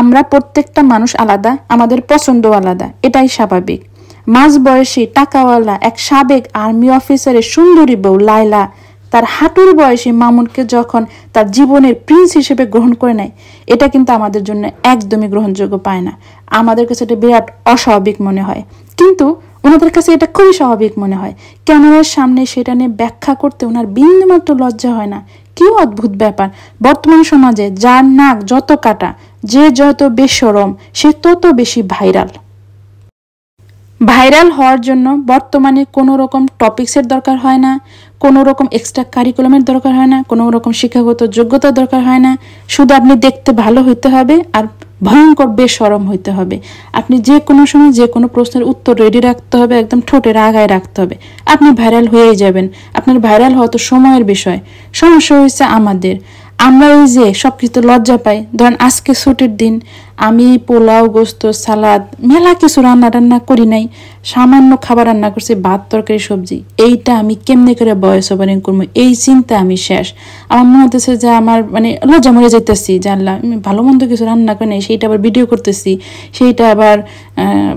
আমরা প্রত্যেকটা মানুষ আলাদা আমাদের পছন্দ আলাদা এটাই স্বাভাবিক মাঝ বয়সী টাকাওয়ালা এক সাবেক আর্মি অফিসারের সুন্দরী বউ লাইলা তার হাঁটুর বয়সী মামুনকে যখন তার জীবনের প্রিন্স হিসেবে গ্রহণ করে নেয় এটা কিন্তু আমাদের জন্য একদমই গ্রহণযোগ্য পায় না আমাদের কাছে এটা বিরাট অস্বাভাবিক মনে হয় কিন্তু ওনাদের কাছে এটা খুবই স্বাভাবিক মনে হয় ক্যামেরার সামনে সেটা নিয়ে ব্যাখ্যা করতে ওনার বিন্দুমাত্র লজ্জা হয় না কি অদ্ভুত ব্যাপার বর্তমান সমাজে যার নাক যত কাটা যে যত বেসরম সে তত বেশি ভাইরাল ভাইরাল হওয়ার জন্য বর্তমানে কোনো রকম টপিক্সের দরকার হয় না কোনো রকম এক্সট্রা কারিকুলামের দরকার হয় না কোনো রকম শিক্ষাগত যোগ্যতার দরকার হয় না শুধু আপনি দেখতে ভালো হইতে হবে আর ভয়ঙ্কর বেসরম হইতে হবে আপনি যে কোনো সময় যে কোনো প্রশ্নের উত্তর রেডি রাখতে হবে একদম ঠোঁটের আগায় রাখতে হবে আপনি ভাইরাল হয়েই যাবেন আপনার ভাইরাল হওয়া তো সময়ের বিষয় সমস্যা হয়েছে আমাদের আমরা এই যে সবকিছু লজ্জা পাই ধরেন আজকে ছুটির দিন আমি পোলাও গোস্ত সালাদ মেলা কিছু রান্না টান্না করি নাই সামান্য খাবার রান্না করছি ভাত তরকারি সবজি এইটা আমি কেমনে করে বয়স ওভারিং করবো এই চিন্তা আমি শেষ আমার মনে হতেছে যে আমার মানে লজ্জা মরে যেতেছি জানলাম আমি ভালো মন্দ কিছু রান্না করি নাই সেইটা আবার ভিডিও করতেছি সেইটা আবার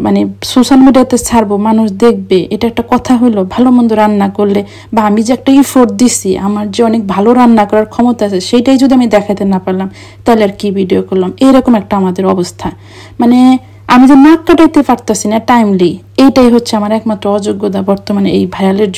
মানে সোশ্যাল মিডিয়াতে ছাড়বো মানুষ দেখবে এটা একটা কথা হলো ভালো মন্দ রান্না করলে বা আমি যে একটা ইফোর্ট দিছি আমার যে অনেক ভালো রান্না করার ক্ষমতা আছে সেইটাই যদি আমি দেখাতে না পারলাম তাহলে আর কি ভিডিও করলাম এরকম একটা আমাদের অবস্থা মানে আমি যে নাক কাটাইতে পারতেছি না টাইমলি এইটাই হচ্ছে আমার একমাত্র অযোগ্যতা বর্তমানে এই ভাইরালের